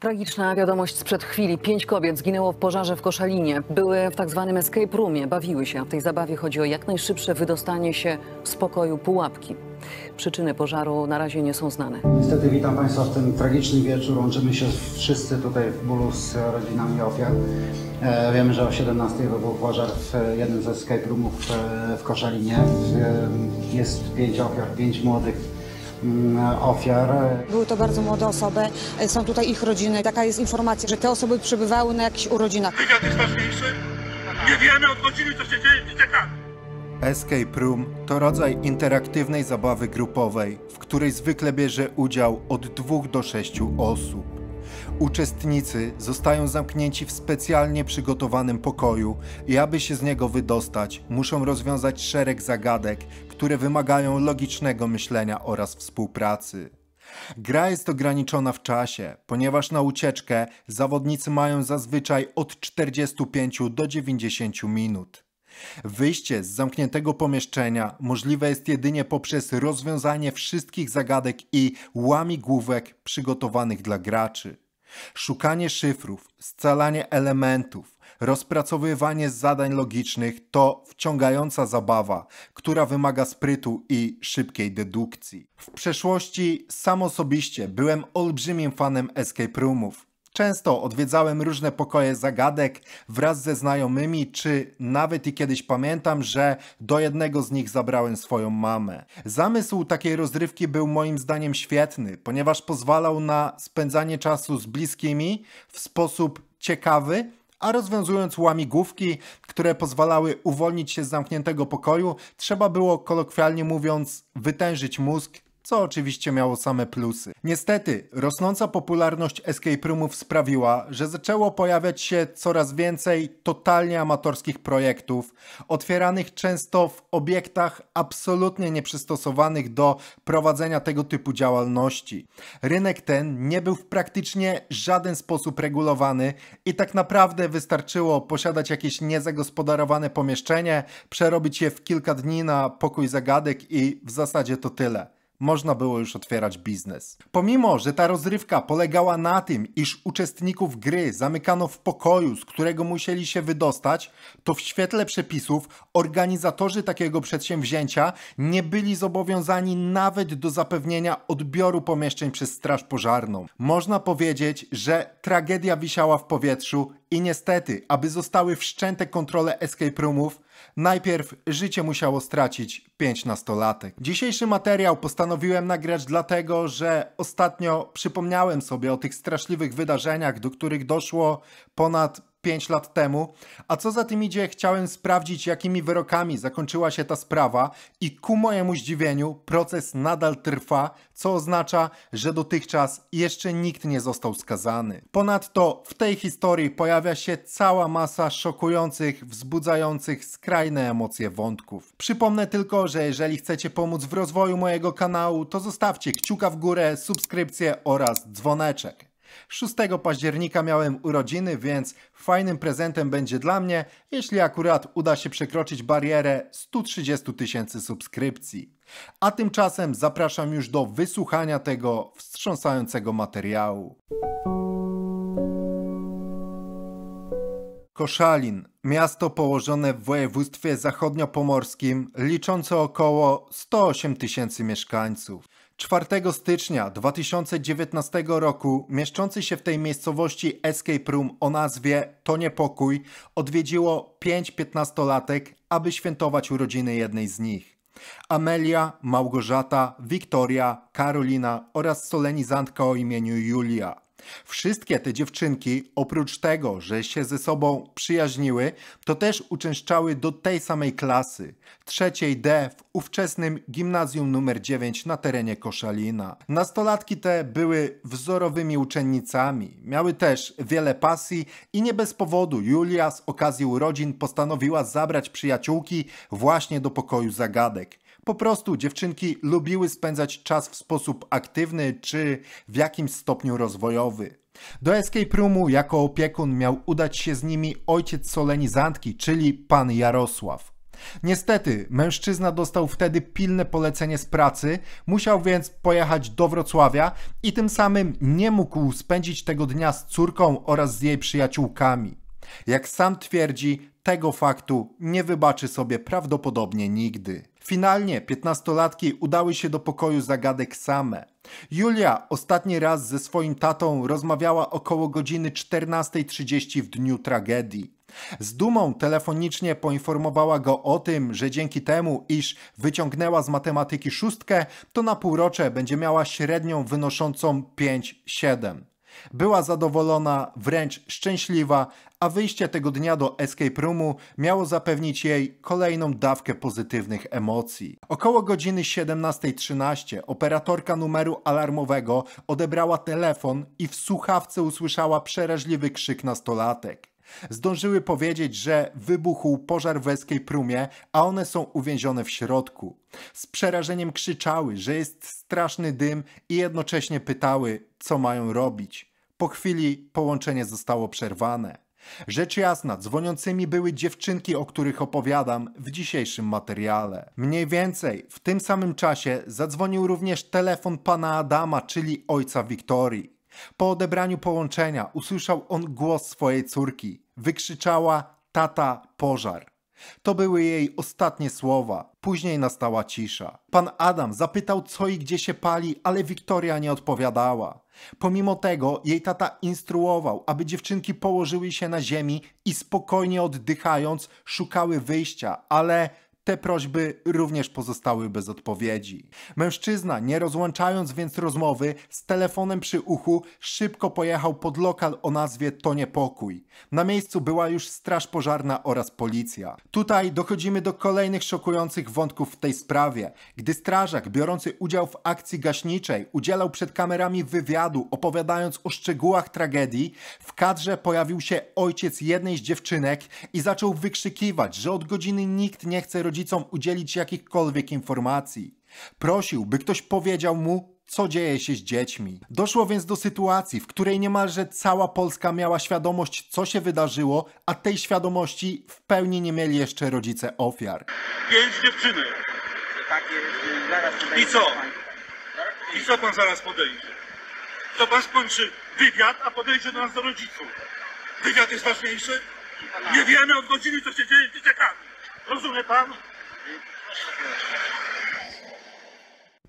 Tragiczna wiadomość sprzed chwili. Pięć kobiet zginęło w pożarze w Koszalinie. Były w tak zwanym escape roomie, bawiły się. W tej zabawie chodzi o jak najszybsze wydostanie się z pokoju pułapki. Przyczyny pożaru na razie nie są znane. Niestety witam Państwa w ten tragiczny wieczór. Łączymy się wszyscy tutaj w bólu z rodzinami ofiar. E, wiemy, że o 17 wybuchł pożar w jednym ze escape roomów e, w Koszalinie. E, jest pięć ofiar, pięć młodych Mm, ofiar. Były to bardzo młode osoby, są tutaj ich rodziny. Taka jest informacja, że te osoby przebywały na jakichś urodzinach. Wywiad jest ważniejszy? Nie wiemy od godziny, co się dzieje i czekamy. Escape Room to rodzaj interaktywnej zabawy grupowej, w której zwykle bierze udział od dwóch do sześciu osób. Uczestnicy zostają zamknięci w specjalnie przygotowanym pokoju i aby się z niego wydostać, muszą rozwiązać szereg zagadek, które wymagają logicznego myślenia oraz współpracy. Gra jest ograniczona w czasie, ponieważ na ucieczkę zawodnicy mają zazwyczaj od 45 do 90 minut. Wyjście z zamkniętego pomieszczenia możliwe jest jedynie poprzez rozwiązanie wszystkich zagadek i łamigłówek przygotowanych dla graczy. Szukanie szyfrów, scalanie elementów, rozpracowywanie zadań logicznych to wciągająca zabawa, która wymaga sprytu i szybkiej dedukcji. W przeszłości sam osobiście byłem olbrzymim fanem escape roomów. Często odwiedzałem różne pokoje zagadek wraz ze znajomymi, czy nawet i kiedyś pamiętam, że do jednego z nich zabrałem swoją mamę. Zamysł takiej rozrywki był moim zdaniem świetny, ponieważ pozwalał na spędzanie czasu z bliskimi w sposób ciekawy, a rozwiązując łamigłówki, które pozwalały uwolnić się z zamkniętego pokoju, trzeba było kolokwialnie mówiąc wytężyć mózg co oczywiście miało same plusy. Niestety, rosnąca popularność escape roomów sprawiła, że zaczęło pojawiać się coraz więcej totalnie amatorskich projektów, otwieranych często w obiektach absolutnie nieprzystosowanych do prowadzenia tego typu działalności. Rynek ten nie był w praktycznie żaden sposób regulowany i tak naprawdę wystarczyło posiadać jakieś niezagospodarowane pomieszczenie, przerobić je w kilka dni na pokój zagadek i w zasadzie to tyle można było już otwierać biznes. Pomimo, że ta rozrywka polegała na tym, iż uczestników gry zamykano w pokoju, z którego musieli się wydostać, to w świetle przepisów organizatorzy takiego przedsięwzięcia nie byli zobowiązani nawet do zapewnienia odbioru pomieszczeń przez Straż Pożarną. Można powiedzieć, że tragedia wisiała w powietrzu i niestety, aby zostały wszczęte kontrole escape roomów, Najpierw życie musiało stracić 5 nastolatek. Dzisiejszy materiał postanowiłem nagrać dlatego, że ostatnio przypomniałem sobie o tych straszliwych wydarzeniach, do których doszło ponad 5 lat temu, a co za tym idzie, chciałem sprawdzić, jakimi wyrokami zakończyła się ta sprawa i ku mojemu zdziwieniu proces nadal trwa, co oznacza, że dotychczas jeszcze nikt nie został skazany. Ponadto w tej historii pojawia się cała masa szokujących, wzbudzających skrajne emocje wątków. Przypomnę tylko, że jeżeli chcecie pomóc w rozwoju mojego kanału, to zostawcie kciuka w górę, subskrypcję oraz dzwoneczek. 6 października miałem urodziny, więc fajnym prezentem będzie dla mnie, jeśli akurat uda się przekroczyć barierę 130 tysięcy subskrypcji. A tymczasem zapraszam już do wysłuchania tego wstrząsającego materiału. Koszalin, miasto położone w województwie zachodniopomorskim, liczące około 108 tysięcy mieszkańców. 4 stycznia 2019 roku mieszczący się w tej miejscowości escape room o nazwie To Niepokój odwiedziło 5 piętnastolatek, aby świętować urodziny jednej z nich. Amelia, Małgorzata, Wiktoria, Karolina oraz solenizantka o imieniu Julia. Wszystkie te dziewczynki, oprócz tego, że się ze sobą przyjaźniły, to też uczęszczały do tej samej klasy, trzeciej D w ówczesnym gimnazjum numer 9 na terenie Koszalina. Nastolatki te były wzorowymi uczennicami, miały też wiele pasji i nie bez powodu Julia z okazji urodzin postanowiła zabrać przyjaciółki właśnie do pokoju zagadek. Po prostu dziewczynki lubiły spędzać czas w sposób aktywny czy w jakimś stopniu rozwojowy. Do escape roomu jako opiekun miał udać się z nimi ojciec solenizantki, czyli pan Jarosław. Niestety, mężczyzna dostał wtedy pilne polecenie z pracy, musiał więc pojechać do Wrocławia i tym samym nie mógł spędzić tego dnia z córką oraz z jej przyjaciółkami. Jak sam twierdzi, tego faktu nie wybaczy sobie prawdopodobnie nigdy. Finalnie piętnastolatki udały się do pokoju zagadek same. Julia ostatni raz ze swoim tatą rozmawiała około godziny 14.30 w dniu tragedii. Z dumą telefonicznie poinformowała go o tym, że dzięki temu, iż wyciągnęła z matematyki szóstkę, to na półrocze będzie miała średnią wynoszącą 5,7. Była zadowolona, wręcz szczęśliwa, a wyjście tego dnia do escape roomu miało zapewnić jej kolejną dawkę pozytywnych emocji. Około godziny 17.13 operatorka numeru alarmowego odebrała telefon i w słuchawce usłyszała przeraźliwy krzyk nastolatek. Zdążyły powiedzieć, że wybuchł pożar w Eskiej Prumie, a one są uwięzione w środku. Z przerażeniem krzyczały, że jest straszny dym i jednocześnie pytały, co mają robić. Po chwili połączenie zostało przerwane. Rzecz jasna, dzwoniącymi były dziewczynki, o których opowiadam w dzisiejszym materiale. Mniej więcej w tym samym czasie zadzwonił również telefon pana Adama, czyli ojca Wiktorii. Po odebraniu połączenia usłyszał on głos swojej córki. Wykrzyczała: Tata, pożar. To były jej ostatnie słowa. Później nastała cisza. Pan Adam zapytał, co i gdzie się pali, ale Wiktoria nie odpowiadała. Pomimo tego jej tata instruował, aby dziewczynki położyły się na ziemi i spokojnie oddychając szukały wyjścia, ale te prośby również pozostały bez odpowiedzi. Mężczyzna, nie rozłączając więc rozmowy, z telefonem przy uchu szybko pojechał pod lokal o nazwie To Niepokój. Na miejscu była już straż pożarna oraz policja. Tutaj dochodzimy do kolejnych szokujących wątków w tej sprawie. Gdy strażak biorący udział w akcji gaśniczej udzielał przed kamerami wywiadu opowiadając o szczegółach tragedii, w kadrze pojawił się ojciec jednej z dziewczynek i zaczął wykrzykiwać, że od godziny nikt nie chce rodzić rodzicom udzielić jakichkolwiek informacji. Prosił, by ktoś powiedział mu, co dzieje się z dziećmi. Doszło więc do sytuacji, w której niemalże cała Polska miała świadomość, co się wydarzyło, a tej świadomości w pełni nie mieli jeszcze rodzice ofiar. Pięć dziewczyny. I co? I co pan zaraz podejdzie? To pan skończy wywiad, a podejdzie do nas do rodziców. Wywiad jest ważniejszy? Nie wiemy od godziny, co się dzieje z dzieciakami. Rozumie pan?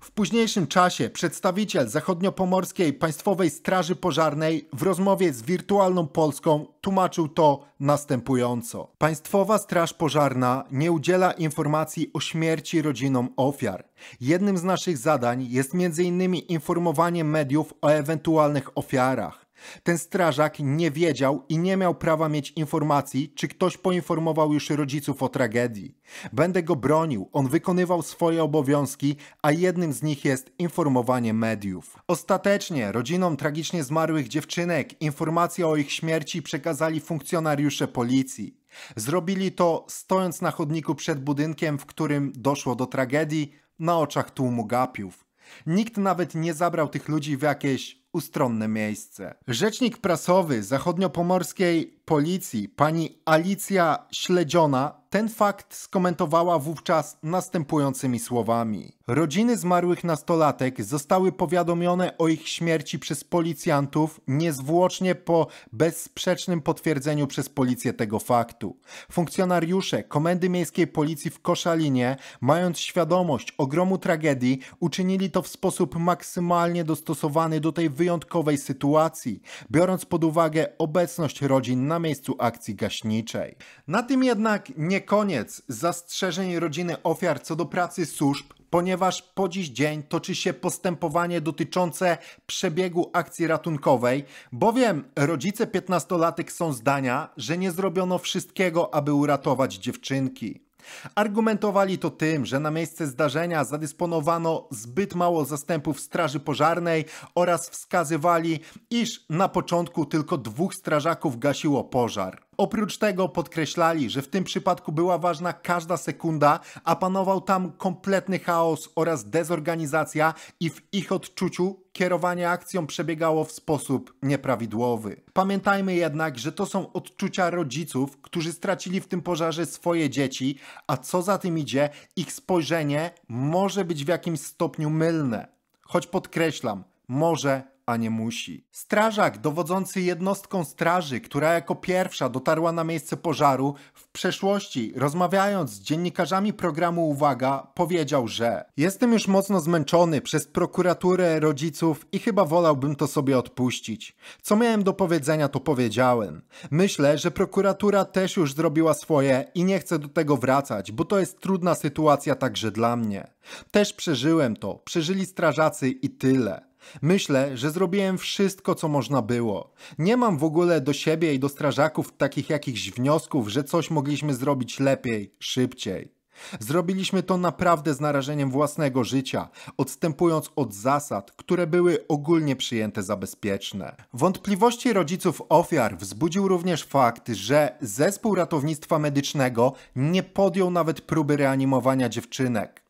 W późniejszym czasie przedstawiciel zachodniopomorskiej Państwowej Straży Pożarnej w rozmowie z Wirtualną Polską tłumaczył to następująco. Państwowa Straż Pożarna nie udziela informacji o śmierci rodzinom ofiar. Jednym z naszych zadań jest m.in. informowanie mediów o ewentualnych ofiarach. Ten strażak nie wiedział i nie miał prawa mieć informacji, czy ktoś poinformował już rodziców o tragedii. Będę go bronił, on wykonywał swoje obowiązki, a jednym z nich jest informowanie mediów. Ostatecznie rodzinom tragicznie zmarłych dziewczynek informacje o ich śmierci przekazali funkcjonariusze policji. Zrobili to stojąc na chodniku przed budynkiem, w którym doszło do tragedii, na oczach tłumu gapiów. Nikt nawet nie zabrał tych ludzi w jakieś ustronne miejsce. Rzecznik prasowy zachodniopomorskiej policji, pani Alicja Śledziona, ten fakt skomentowała wówczas następującymi słowami. Rodziny zmarłych nastolatek zostały powiadomione o ich śmierci przez policjantów niezwłocznie po bezsprzecznym potwierdzeniu przez policję tego faktu. Funkcjonariusze Komendy Miejskiej Policji w Koszalinie, mając świadomość ogromu tragedii, uczynili to w sposób maksymalnie dostosowany do tej wyjątkowej sytuacji, biorąc pod uwagę obecność rodzin na miejscu akcji gaśniczej. Na tym jednak nie koniec zastrzeżeń rodziny ofiar co do pracy służb ponieważ po dziś dzień toczy się postępowanie dotyczące przebiegu akcji ratunkowej, bowiem rodzice 15-latek są zdania, że nie zrobiono wszystkiego, aby uratować dziewczynki. Argumentowali to tym, że na miejsce zdarzenia zadysponowano zbyt mało zastępów Straży Pożarnej oraz wskazywali, iż na początku tylko dwóch strażaków gasiło pożar. Oprócz tego podkreślali, że w tym przypadku była ważna każda sekunda, a panował tam kompletny chaos oraz dezorganizacja i w ich odczuciu kierowanie akcją przebiegało w sposób nieprawidłowy. Pamiętajmy jednak, że to są odczucia rodziców, którzy stracili w tym pożarze swoje dzieci, a co za tym idzie, ich spojrzenie może być w jakimś stopniu mylne. Choć podkreślam, może a nie musi. Strażak dowodzący jednostką straży, która jako pierwsza dotarła na miejsce pożaru, w przeszłości rozmawiając z dziennikarzami programu Uwaga, powiedział, że Jestem już mocno zmęczony przez prokuraturę, rodziców i chyba wolałbym to sobie odpuścić. Co miałem do powiedzenia, to powiedziałem. Myślę, że prokuratura też już zrobiła swoje i nie chcę do tego wracać, bo to jest trudna sytuacja także dla mnie. Też przeżyłem to, przeżyli strażacy i tyle. Myślę, że zrobiłem wszystko, co można było. Nie mam w ogóle do siebie i do strażaków takich jakichś wniosków, że coś mogliśmy zrobić lepiej, szybciej. Zrobiliśmy to naprawdę z narażeniem własnego życia, odstępując od zasad, które były ogólnie przyjęte za bezpieczne. Wątpliwości rodziców ofiar wzbudził również fakt, że zespół ratownictwa medycznego nie podjął nawet próby reanimowania dziewczynek.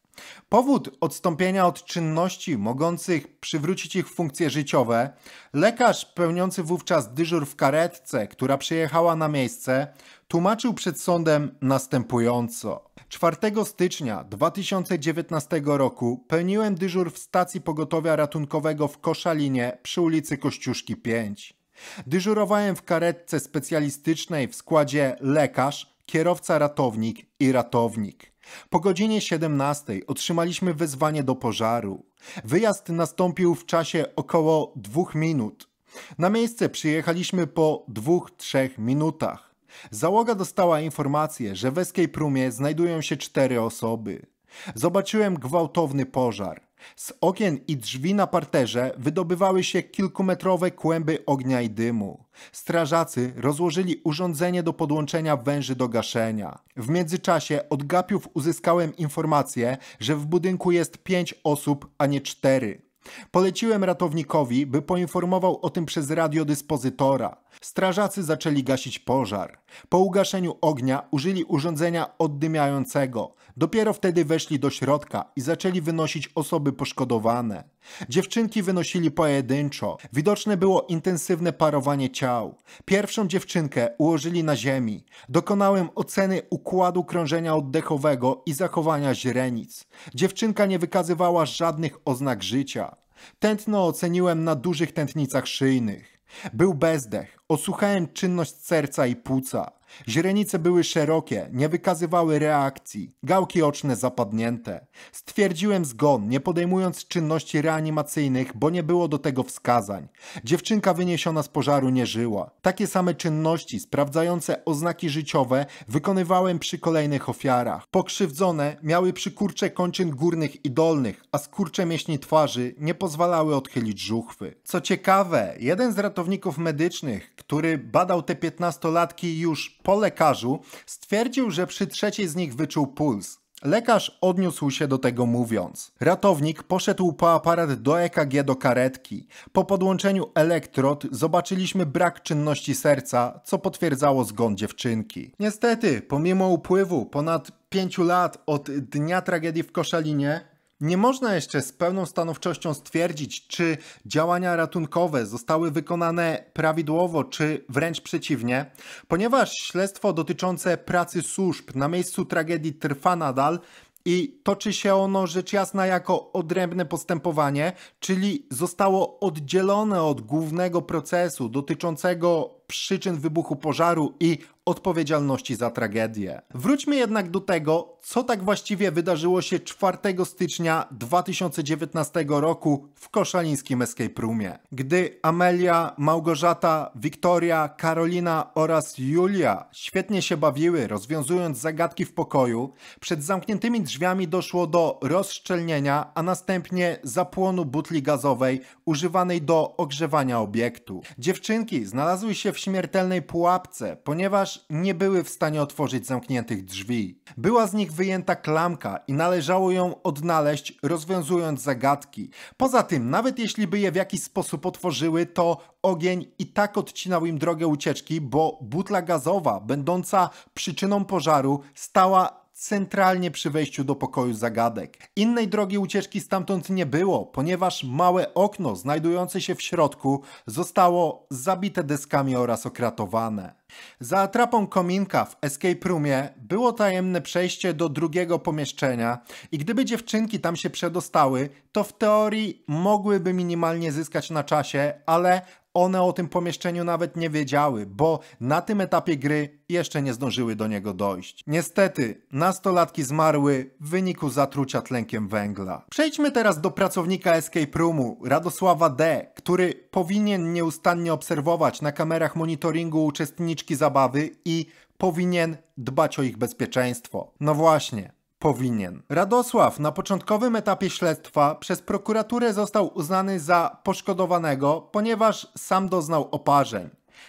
Powód odstąpienia od czynności mogących przywrócić ich funkcje życiowe, lekarz pełniący wówczas dyżur w karetce, która przyjechała na miejsce, tłumaczył przed sądem następująco. 4 stycznia 2019 roku pełniłem dyżur w stacji pogotowia ratunkowego w Koszalinie przy ulicy Kościuszki 5. Dyżurowałem w karetce specjalistycznej w składzie lekarz, kierowca ratownik i ratownik. Po godzinie 17 otrzymaliśmy wezwanie do pożaru. Wyjazd nastąpił w czasie około dwóch minut. Na miejsce przyjechaliśmy po dwóch, trzech minutach. Załoga dostała informację, że w Eskiej Prumie znajdują się cztery osoby. Zobaczyłem gwałtowny pożar. Z okien i drzwi na parterze wydobywały się kilkumetrowe kłęby ognia i dymu. Strażacy rozłożyli urządzenie do podłączenia węży do gaszenia. W międzyczasie od gapiów uzyskałem informację, że w budynku jest pięć osób, a nie cztery. Poleciłem ratownikowi, by poinformował o tym przez radiodyspozytora. Strażacy zaczęli gasić pożar. Po ugaszeniu ognia użyli urządzenia oddymiającego. Dopiero wtedy weszli do środka i zaczęli wynosić osoby poszkodowane. Dziewczynki wynosili pojedynczo. Widoczne było intensywne parowanie ciał. Pierwszą dziewczynkę ułożyli na ziemi. Dokonałem oceny układu krążenia oddechowego i zachowania źrenic. Dziewczynka nie wykazywała żadnych oznak życia. Tętno oceniłem na dużych tętnicach szyjnych. Był bezdech, osłuchałem czynność serca i płuca. Źrenice były szerokie, nie wykazywały reakcji, gałki oczne zapadnięte. Stwierdziłem zgon, nie podejmując czynności reanimacyjnych, bo nie było do tego wskazań. Dziewczynka wyniesiona z pożaru nie żyła. Takie same czynności sprawdzające oznaki życiowe wykonywałem przy kolejnych ofiarach. Pokrzywdzone miały przykurcze kończyn górnych i dolnych, a skurcze mięśni twarzy nie pozwalały odchylić żuchwy. Co ciekawe, jeden z ratowników medycznych, który badał te piętnastolatki już po lekarzu, stwierdził, że przy trzeciej z nich wyczuł puls. Lekarz odniósł się do tego mówiąc. Ratownik poszedł po aparat do EKG do karetki. Po podłączeniu elektrod zobaczyliśmy brak czynności serca, co potwierdzało zgon dziewczynki. Niestety, pomimo upływu ponad pięciu lat od dnia tragedii w Koszalinie, nie można jeszcze z pełną stanowczością stwierdzić, czy działania ratunkowe zostały wykonane prawidłowo, czy wręcz przeciwnie, ponieważ śledztwo dotyczące pracy służb na miejscu tragedii trwa nadal i toczy się ono rzecz jasna jako odrębne postępowanie, czyli zostało oddzielone od głównego procesu dotyczącego przyczyn wybuchu pożaru i odpowiedzialności za tragedię. Wróćmy jednak do tego, co tak właściwie wydarzyło się 4 stycznia 2019 roku w koszalińskim Escape Roomie, gdy Amelia, Małgorzata, Wiktoria, Karolina oraz Julia świetnie się bawiły, rozwiązując zagadki w pokoju. Przed zamkniętymi drzwiami doszło do rozszczelnienia, a następnie zapłonu butli gazowej używanej do ogrzewania obiektu. Dziewczynki znalazły się w śmiertelnej pułapce, ponieważ nie były w stanie otworzyć zamkniętych drzwi. Była z nich wyjęta klamka i należało ją odnaleźć, rozwiązując zagadki. Poza tym, nawet jeśli by je w jakiś sposób otworzyły, to ogień i tak odcinał im drogę ucieczki, bo butla gazowa, będąca przyczyną pożaru, stała centralnie przy wejściu do pokoju zagadek. Innej drogi ucieczki stamtąd nie było, ponieważ małe okno znajdujące się w środku zostało zabite deskami oraz okratowane. Za atrapą kominka w escape roomie było tajemne przejście do drugiego pomieszczenia i gdyby dziewczynki tam się przedostały, to w teorii mogłyby minimalnie zyskać na czasie, ale one o tym pomieszczeniu nawet nie wiedziały, bo na tym etapie gry jeszcze nie zdążyły do niego dojść. Niestety, nastolatki zmarły w wyniku zatrucia tlenkiem węgla. Przejdźmy teraz do pracownika escape roomu, Radosława D., który powinien nieustannie obserwować na kamerach monitoringu uczestniczki zabawy i powinien dbać o ich bezpieczeństwo. No właśnie, powinien. Radosław na początkowym etapie śledztwa przez prokuraturę został uznany za poszkodowanego, ponieważ sam doznał oparzeń.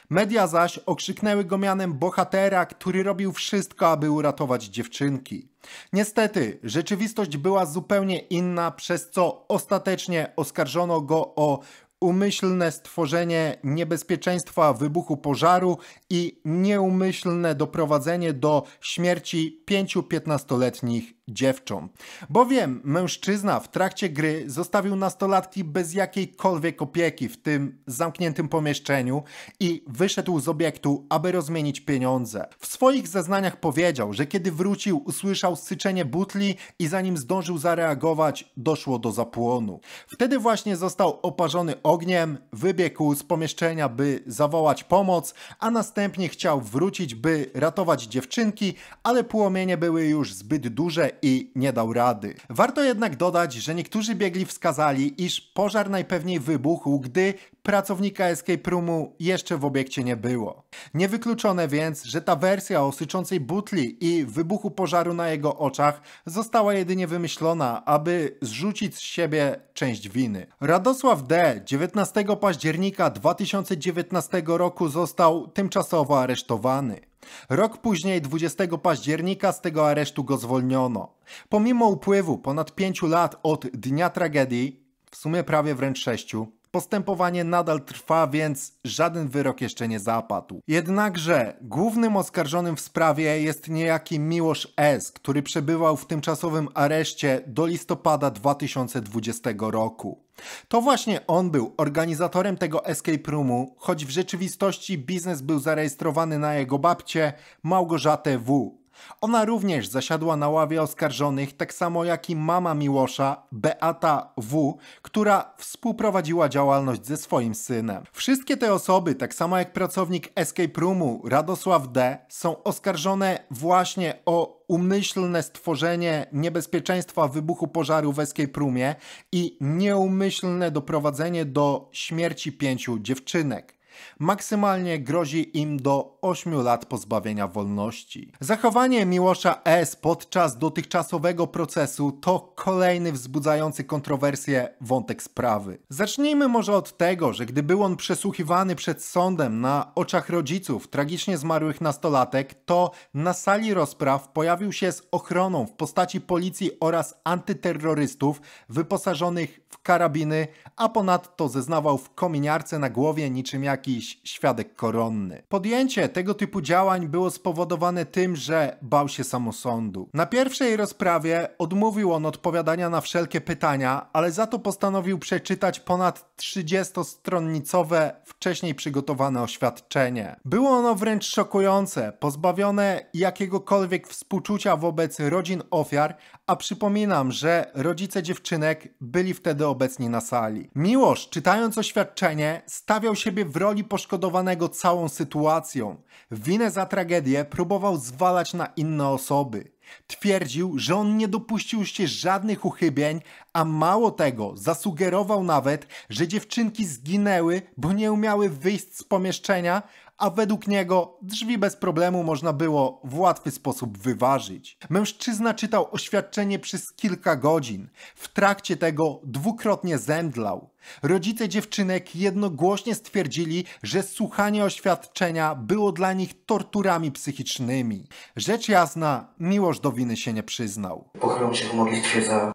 Media zaś okrzyknęły go mianem bohatera, który robił wszystko, aby uratować dziewczynki. Niestety, rzeczywistość była zupełnie inna, przez co ostatecznie oskarżono go o umyślne stworzenie niebezpieczeństwa wybuchu pożaru i nieumyślne doprowadzenie do śmierci pięciu 15-letnich dziewczą. Bowiem mężczyzna w trakcie gry zostawił nastolatki bez jakiejkolwiek opieki w tym zamkniętym pomieszczeniu i wyszedł z obiektu, aby rozmienić pieniądze. W swoich zeznaniach powiedział, że kiedy wrócił, usłyszał syczenie butli i zanim zdążył zareagować, doszło do zapłonu. Wtedy właśnie został oparzony ogniem, wybiegł z pomieszczenia, by zawołać pomoc, a następnie chciał wrócić, by ratować dziewczynki, ale płomienie były już zbyt duże i nie dał rady. Warto jednak dodać, że niektórzy biegli wskazali, iż pożar najpewniej wybuchł, gdy pracownika escape roomu jeszcze w obiekcie nie było. Niewykluczone więc, że ta wersja o syczącej butli i wybuchu pożaru na jego oczach została jedynie wymyślona, aby zrzucić z siebie część winy. Radosław D. 19 października 2019 roku został tymczasowo aresztowany. Rok później, 20 października, z tego aresztu go zwolniono. Pomimo upływu ponad pięciu lat od dnia tragedii, w sumie prawie wręcz sześciu, Postępowanie nadal trwa, więc żaden wyrok jeszcze nie zapadł. Jednakże głównym oskarżonym w sprawie jest niejaki Miłosz S., który przebywał w tymczasowym areszcie do listopada 2020 roku. To właśnie on był organizatorem tego escape roomu, choć w rzeczywistości biznes był zarejestrowany na jego babcie Małgorzatę W., ona również zasiadła na ławie oskarżonych, tak samo jak i mama Miłosza, Beata W., która współprowadziła działalność ze swoim synem. Wszystkie te osoby, tak samo jak pracownik Escape Roomu Radosław D., są oskarżone właśnie o umyślne stworzenie niebezpieczeństwa wybuchu pożaru w Escape Roomie i nieumyślne doprowadzenie do śmierci pięciu dziewczynek. Maksymalnie grozi im do 8 lat pozbawienia wolności. Zachowanie Miłosza S. podczas dotychczasowego procesu to kolejny wzbudzający kontrowersje wątek sprawy. Zacznijmy może od tego, że gdy był on przesłuchiwany przed sądem na oczach rodziców tragicznie zmarłych nastolatek, to na sali rozpraw pojawił się z ochroną w postaci policji oraz antyterrorystów wyposażonych w karabiny, a ponadto zeznawał w kominiarce na głowie niczym jak jakiś świadek koronny. Podjęcie tego typu działań było spowodowane tym, że bał się samosądu. Na pierwszej rozprawie odmówił on odpowiadania na wszelkie pytania, ale za to postanowił przeczytać ponad 30-stronnicowe, wcześniej przygotowane oświadczenie. Było ono wręcz szokujące, pozbawione jakiegokolwiek współczucia wobec rodzin ofiar, a przypominam, że rodzice dziewczynek byli wtedy obecni na sali. Miłosz, czytając oświadczenie, stawiał siebie w roli roli poszkodowanego całą sytuacją. Winę za tragedię próbował zwalać na inne osoby. Twierdził, że on nie dopuścił się żadnych uchybień, a mało tego, zasugerował nawet, że dziewczynki zginęły, bo nie umiały wyjść z pomieszczenia, a według niego drzwi bez problemu można było w łatwy sposób wyważyć. Mężczyzna czytał oświadczenie przez kilka godzin. W trakcie tego dwukrotnie zemdlał. Rodzice dziewczynek jednogłośnie stwierdzili, że słuchanie oświadczenia było dla nich torturami psychicznymi. Rzecz jasna, Miłosz do winy się nie przyznał. Pochylą się w modlitwie za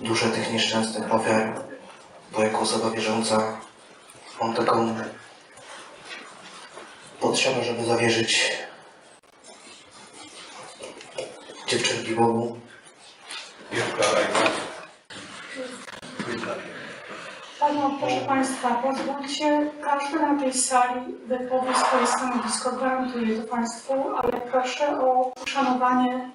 duże tych nieszczęsnych ofiar, bo jako osoba wierząca mam taką potrzeba, żeby zawierzyć dziewczynki Bogu. Panu, proszę Państwa, pozwólcie, każdy na tej sali wypowie swoje stanowisko, gwarantuję to Państwu, ale proszę o uszanowanie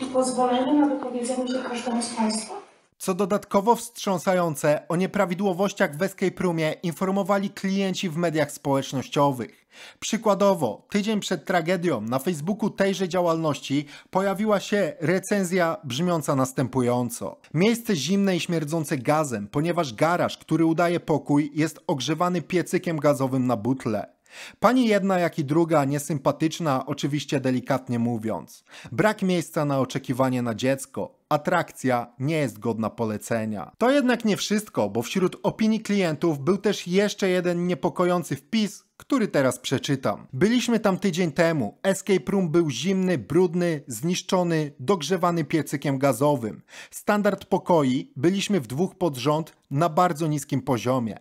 i pozwolenie na wypowiedzenie się każdemu z Państwa. Co dodatkowo wstrząsające, o nieprawidłowościach w Escape Roomie informowali klienci w mediach społecznościowych. Przykładowo, tydzień przed tragedią na Facebooku tejże działalności pojawiła się recenzja brzmiąca następująco. Miejsce zimne i śmierdzące gazem, ponieważ garaż, który udaje pokój, jest ogrzewany piecykiem gazowym na butle. Pani jedna, jak i druga niesympatyczna, oczywiście delikatnie mówiąc. Brak miejsca na oczekiwanie na dziecko atrakcja nie jest godna polecenia. To jednak nie wszystko, bo wśród opinii klientów był też jeszcze jeden niepokojący wpis, który teraz przeczytam. Byliśmy tam tydzień temu. Escape room był zimny, brudny, zniszczony, dogrzewany piecykiem gazowym. Standard pokoi byliśmy w dwóch pod rząd na bardzo niskim poziomie.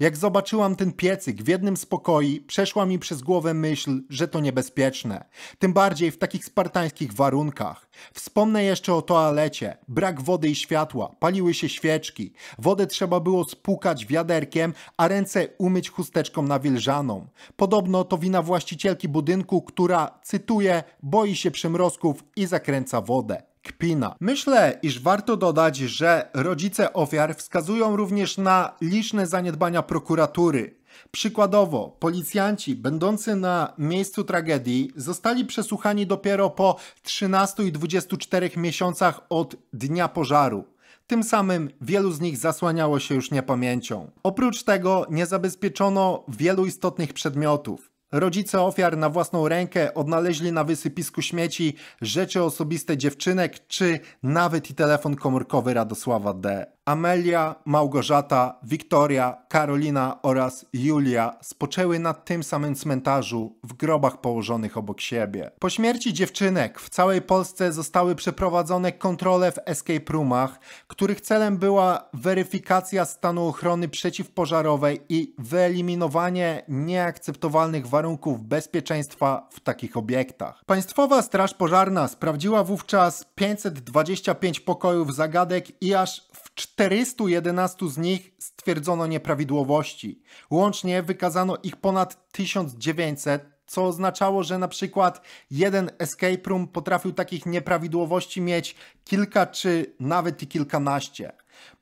Jak zobaczyłam ten piecyk w jednym z pokoi, przeszła mi przez głowę myśl, że to niebezpieczne. Tym bardziej w takich spartańskich warunkach. Wspomnę jeszcze o toalecie. Brak wody i światła, paliły się świeczki. Wodę trzeba było spłukać wiaderkiem, a ręce umyć chusteczką nawilżaną. Podobno to wina właścicielki budynku, która, cytuję, boi się przymrozków i zakręca wodę kpina. Myślę, iż warto dodać, że rodzice ofiar wskazują również na liczne zaniedbania prokuratury. Przykładowo, policjanci będący na miejscu tragedii zostali przesłuchani dopiero po 13 i 24 miesiącach od dnia pożaru. Tym samym wielu z nich zasłaniało się już niepamięcią. Oprócz tego nie zabezpieczono wielu istotnych przedmiotów. Rodzice ofiar na własną rękę odnaleźli na wysypisku śmieci rzeczy osobiste dziewczynek czy nawet i telefon komórkowy Radosława D. Amelia, Małgorzata, Wiktoria, Karolina oraz Julia spoczęły na tym samym cmentarzu w grobach położonych obok siebie. Po śmierci dziewczynek w całej Polsce zostały przeprowadzone kontrole w escape roomach, których celem była weryfikacja stanu ochrony przeciwpożarowej i wyeliminowanie nieakceptowalnych warunków bezpieczeństwa w takich obiektach. Państwowa Straż Pożarna sprawdziła wówczas 525 pokojów zagadek i aż 411 z nich stwierdzono nieprawidłowości. Łącznie wykazano ich ponad 1900, co oznaczało, że na przykład jeden escape room potrafił takich nieprawidłowości mieć kilka czy nawet i kilkanaście.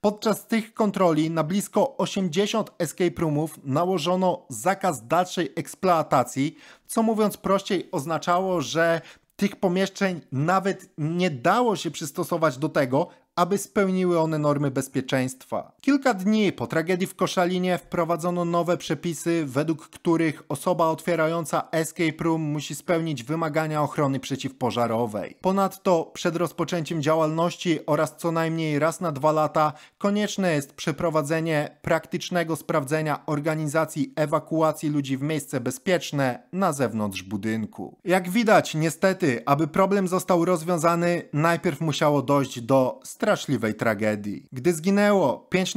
Podczas tych kontroli na blisko 80 escape roomów nałożono zakaz dalszej eksploatacji, co mówiąc prościej oznaczało, że tych pomieszczeń nawet nie dało się przystosować do tego, aby spełniły one normy bezpieczeństwa. Kilka dni po tragedii w Koszalinie wprowadzono nowe przepisy, według których osoba otwierająca escape room musi spełnić wymagania ochrony przeciwpożarowej. Ponadto przed rozpoczęciem działalności oraz co najmniej raz na dwa lata konieczne jest przeprowadzenie praktycznego sprawdzenia organizacji ewakuacji ludzi w miejsce bezpieczne na zewnątrz budynku. Jak widać, niestety, aby problem został rozwiązany, najpierw musiało dojść do straszliwej tragedii. Gdy zginęło pięć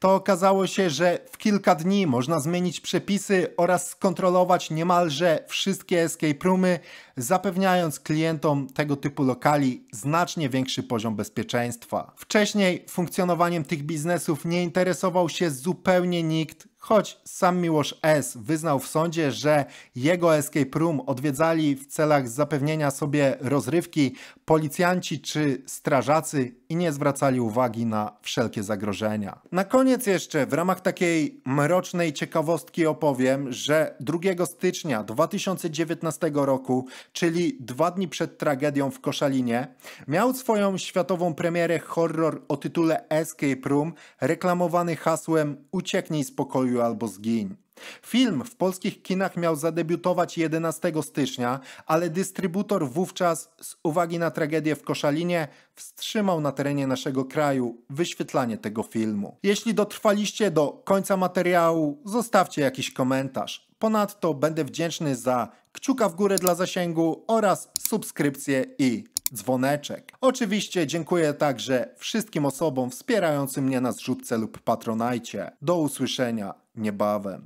to okazało się, że w kilka dni można zmienić przepisy oraz skontrolować niemalże wszystkie escape roomy, zapewniając klientom tego typu lokali znacznie większy poziom bezpieczeństwa. Wcześniej funkcjonowaniem tych biznesów nie interesował się zupełnie nikt, choć sam Miłosz S. wyznał w sądzie, że jego escape room odwiedzali w celach zapewnienia sobie rozrywki policjanci czy strażacy i nie zwracali uwagi na wszelkie zagrożenia. Na koniec jeszcze w ramach takiej mrocznej ciekawostki opowiem, że 2 stycznia 2019 roku, czyli dwa dni przed tragedią w Koszalinie, miał swoją światową premierę horror o tytule Escape Room reklamowany hasłem Ucieknij z pokoju albo zgiń. Film w polskich kinach miał zadebiutować 11 stycznia, ale dystrybutor wówczas z uwagi na tragedię w Koszalinie wstrzymał na terenie naszego kraju wyświetlanie tego filmu. Jeśli dotrwaliście do końca materiału, zostawcie jakiś komentarz. Ponadto będę wdzięczny za kciuka w górę dla zasięgu oraz subskrypcję i dzwoneczek. Oczywiście dziękuję także wszystkim osobom wspierającym mnie na zrzutce lub patronajcie. Do usłyszenia niebawem.